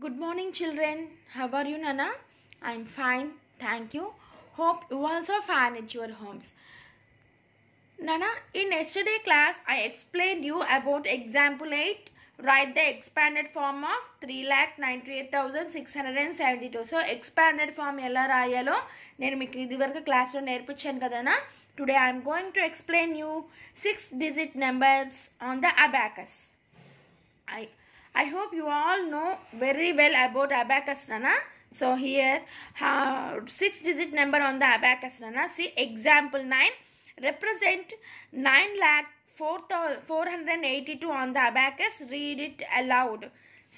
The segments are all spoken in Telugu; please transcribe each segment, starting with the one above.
Good morning children. How are you Nana? I'm fine. Thank you. Hope you also fine at your homes. Nana, in yesterday class I explained you about example 8. Write the expanded form of 3,98,672. So expanded form ఎలా రాయాలో నేను మీకు ఇదివరకు క్లాస్లో నేర్పించాను today, I'm going to explain you six-digit numbers on the abacus. I I hope you all know very well about abacus Rana. So here, uh, six digit number on the abacus Rana. See example 9 represent 9 lakh 482 on the abacus. Read it aloud.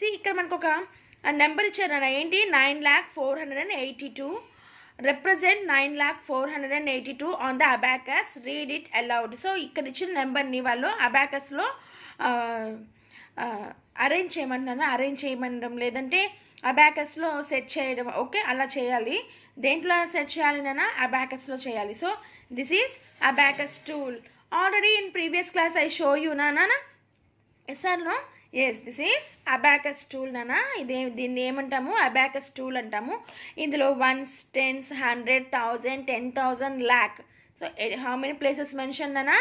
See ఇక్కడ మనకు ఒక నెంబర్ ఇచ్చారన్న ఏంటి nine lakh four hundred and eighty two represent nine lakh four hundred and eighty two on the abacus read it aloud so ఇక్కడ ఇచ్చిన నెంబర్ని వాళ్ళు అబాకస్లో అరేంజ్ చేయమన్నాను అరేంజ్ చేయమనడం లేదంటే అబ్యాకస్లో సెట్ చేయడం ఓకే అలా చేయాలి దేంట్లో సెట్ చేయాలి నాన్న అబ్యాకస్లో చేయాలి so this is abacus tool already in previous class I show you నాన్న ఎస్ఆర్లో yes this is abacus tool నానా ఇదే దీన్ని ఏమంటాము అబాకస్ టూల్ అంటాము ఇందులో ones tens hundred thousand ten thousand lakh so how many places mention నానా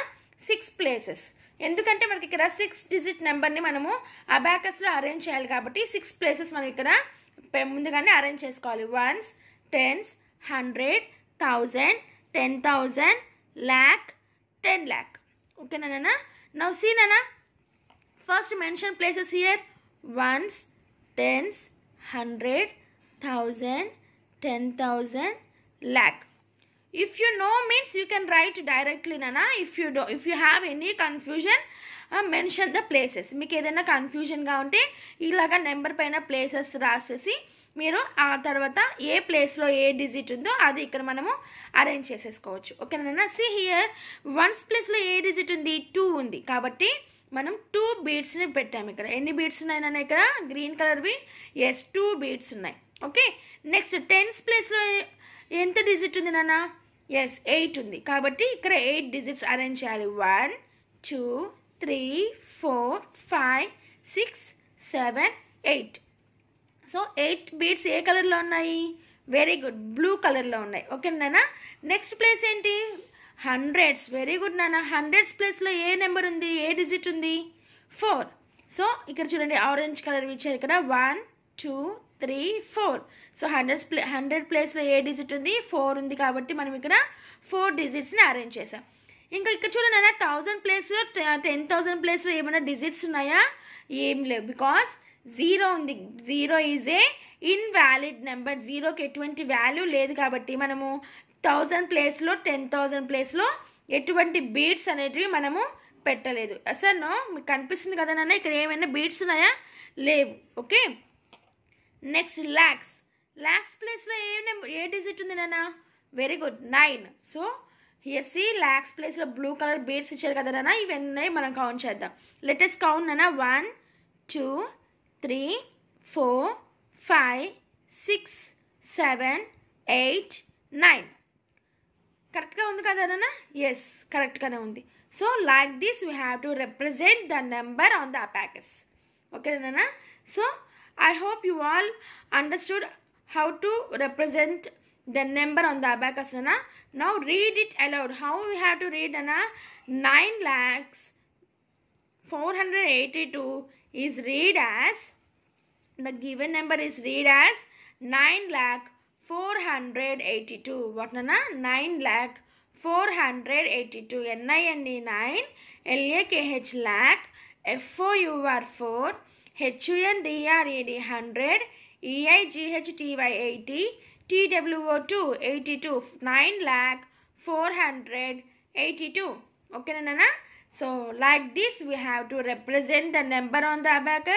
సిక్స్ ప్లేసెస్ ఎందుకంటే మనకి ఇక్కడ సిక్స్ డిజిట్ నెంబర్ని మనము అబాకస్లో అరేంజ్ చేయాలి కాబట్టి సిక్స్ ప్లేసెస్ మనం ఇక్కడ ముందుగానే అరేంజ్ చేసుకోవాలి ones tens hundred thousand ten thousand lakh ten lakh ఓకేనా నౌ సీ నానా first mention places here ones tens hundred thousand ten thousand lakh if you know means you can write directly nana if you do if you have any confusion mention the places మీకు ఏదైనా కన్ఫ్యూజన్గా ఉంటే ఇలాగ నెంబర్ పైన ప్లేసెస్ రాసేసి మీరు ఆ తర్వాత ఏ ప్లేస్లో ఏ డిజిట్ ఉందో అది ఇక్కడ మనము అరేంజ్ చేసేసుకోవచ్చు ఓకేనా సి హియర్ వన్స్ ప్లేస్లో ఏ డిజిట్ ఉంది టూ ఉంది కాబట్టి మనం టూ బీడ్స్ని పెట్టాము ఇక్కడ ఎన్ని బీడ్స్ ఉన్నాయి నాన్న ఇక్కడ గ్రీన్ కలర్వి ఎస్ టూ బీడ్స్ ఉన్నాయి ఓకే నెక్స్ట్ టెన్స్ ప్లేస్లో ఎంత డిజిట్ ఉంది నాన్న ఎస్ ఎయిట్ ఉంది కాబట్టి ఇక్కడ ఎయిట్ డిజిట్స్ అరేంజ్ చేయాలి one two three four five six seven eight so eight beads ఏ కలర్లో ఉన్నాయి వెరీ గుడ్ బ్లూ కలర్లో ఉన్నాయి ఓకేనా నెక్స్ట్ ప్లేస్ ఏంటి హండ్రెడ్స్ వెరీ గుడ్ నాన్న హండ్రెడ్స్ ప్లేస్లో ఏ నెంబర్ ఉంది ఏ డిజిట్ ఉంది ఫోర్ సో ఇక్కడ చూడండి ఆరెంజ్ కలర్ ఇచ్చారు ఇక్కడ one two three four so hundred place hundred ప్లేస్లో ఏ డిజిట్ ఉంది ఫోర్ ఉంది కాబట్టి మనం ఇక్కడ ఫోర్ డిజిట్స్ని అరేంజ్ చేసాం ఇంకా ఇక్కడ చూడండి అన్న థౌజండ్ ప్లేస్లో టెన్ థౌజండ్ ప్లేస్లో ఏమైనా డిజిట్స్ ఉన్నాయా ఏం లేవు బికాస్ జీరో ఉంది zero is a invalid number జీరోకి ఎటువంటి వాల్యూ లేదు కాబట్టి మనము థౌజండ్ ప్లేస్లో టెన్ థౌజండ్ ప్లేస్లో ఎటువంటి బీట్స్ అనేటివి మనము పెట్టలేదు అసలు మీకు కనిపిస్తుంది కదా నాన్న ఇక్కడ ఏమైనా బీట్స్ ఉన్నాయా లేవు ఓకే నెక్స్ట్ ల్యాక్స్ ల్యాక్స్ ప్లేస్లో ఏ నెంబర్ ఏ డిజిట్ ఉంది నాన్న very good nine so here see lakhs ప్లేస్లో బ్లూ కలర్ బీడ్స్ ఇచ్చారు కదా నాన్న ఇవన్నీ మనం కౌంట్ చేద్దాం లెటెస్ట్ కౌంట్ నాన్న one two three four five six seven eight nine కరెక్ట్గా ఉంది కదా నాన్న ఎస్ కరెక్ట్గానే ఉంది so like this we have to represent the number on the abacus ఓకేనా so I hope you all understood how to represent the number on the abacus na. Now read it aloud. How we have to read na. 9 lakhs 482 is read as the given number is read as 9 lakh 482. What Nana? 9 lakh 482. N-I-N-E 9 L-A-K-H lakh F-O-U-R 4 HUNDRED 100, EIGHTY 80, TWO 82, 9 lakh 482. Okay, Nana? So, like this, we have to represent the number on the abacus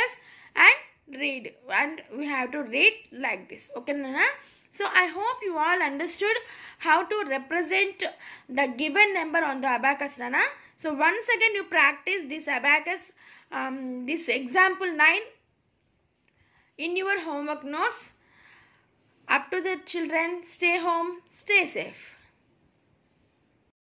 and read. And we have to read like this. Okay, Nana? So, I hope you all understood how to represent the given number on the abacus, Nana. So, once again, you practice this abacus um, this example 9 in your homework notes up to the children stay home stay safe